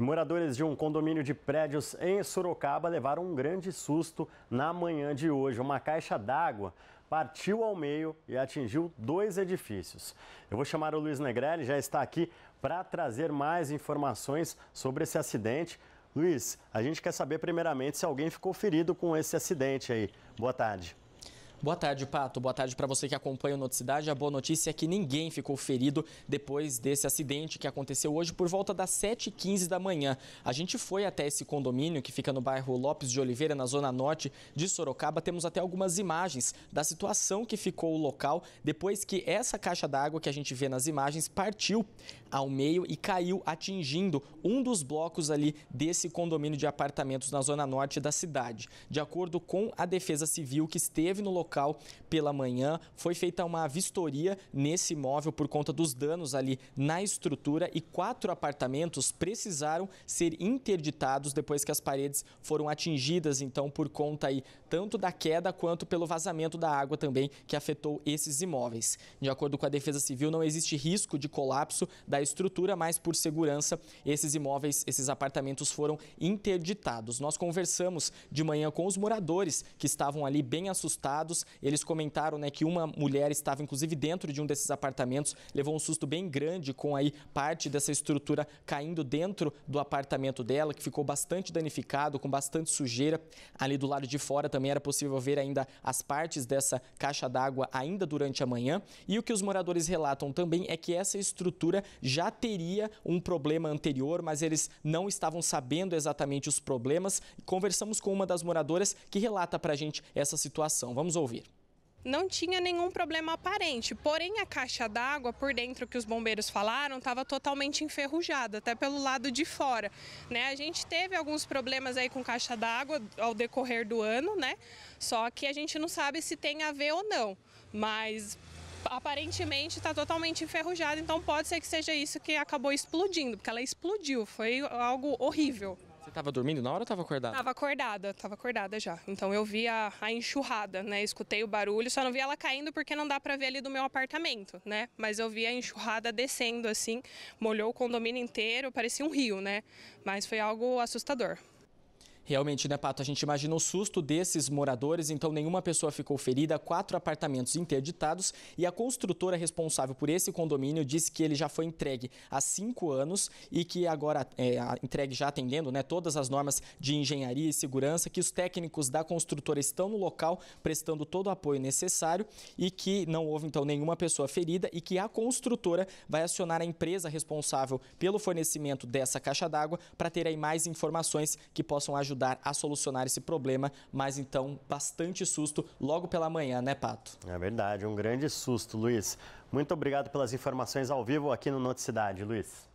Moradores de um condomínio de prédios em Sorocaba levaram um grande susto na manhã de hoje. Uma caixa d'água partiu ao meio e atingiu dois edifícios. Eu vou chamar o Luiz Negrelli, já está aqui para trazer mais informações sobre esse acidente. Luiz, a gente quer saber primeiramente se alguém ficou ferido com esse acidente aí. Boa tarde. Boa tarde, Pato. Boa tarde para você que acompanha o Noticidade. A boa notícia é que ninguém ficou ferido depois desse acidente que aconteceu hoje por volta das 7h15 da manhã. A gente foi até esse condomínio que fica no bairro Lopes de Oliveira, na zona norte de Sorocaba. Temos até algumas imagens da situação que ficou o local depois que essa caixa d'água que a gente vê nas imagens partiu ao meio e caiu atingindo um dos blocos ali desse condomínio de apartamentos na zona norte da cidade. De acordo com a Defesa Civil que esteve no local, local pela manhã. Foi feita uma vistoria nesse imóvel por conta dos danos ali na estrutura e quatro apartamentos precisaram ser interditados depois que as paredes foram atingidas, então, por conta aí tanto da queda quanto pelo vazamento da água também que afetou esses imóveis. De acordo com a Defesa Civil, não existe risco de colapso da estrutura, mas por segurança, esses imóveis, esses apartamentos foram interditados. Nós conversamos de manhã com os moradores que estavam ali bem assustados apartamentos. Eles comentaram né, que uma mulher estava, inclusive, dentro de um desses apartamentos, levou um susto bem grande com aí parte dessa estrutura caindo dentro do apartamento dela, que ficou bastante danificado, com bastante sujeira. Ali do lado de fora também era possível ver ainda as partes dessa caixa d'água ainda durante a manhã. E o que os moradores relatam também é que essa estrutura já teria um problema anterior, mas eles não estavam sabendo exatamente os problemas. Conversamos com uma das moradoras que relata para a gente essa situação. Vamos ouvir ouvir não tinha nenhum problema aparente. Porém, a caixa d'água por dentro que os bombeiros falaram estava totalmente enferrujada, até pelo lado de fora. Né? A gente teve alguns problemas aí com caixa d'água ao decorrer do ano, né? Só que a gente não sabe se tem a ver ou não. Mas aparentemente está totalmente enferrujada, então pode ser que seja isso que acabou explodindo, porque ela explodiu, foi algo horrível. Você estava dormindo na hora ou estava acordada? Estava acordada, estava acordada já. Então eu vi a, a, enxurrada, né? Escutei o barulho, só não vi ela caindo porque não dá para ver ali do meu apartamento, né? Mas eu vi a enxurrada descendo assim, molhou o condomínio inteiro, parecia um rio, né? Mas foi algo assustador. Realmente, né, Pato? A gente imagina o susto desses moradores, então nenhuma pessoa ficou ferida, quatro apartamentos interditados e a construtora responsável por esse condomínio disse que ele já foi entregue há cinco anos e que agora é entregue já atendendo né, todas as normas de engenharia e segurança, que os técnicos da construtora estão no local prestando todo o apoio necessário e que não houve então nenhuma pessoa ferida e que a construtora vai acionar a empresa responsável pelo fornecimento dessa caixa d'água para ter aí mais informações que possam ajudar ajudar a solucionar esse problema, mas então bastante susto logo pela manhã, né, Pato? É verdade, um grande susto, Luiz. Muito obrigado pelas informações ao vivo aqui no Noticidade, Luiz.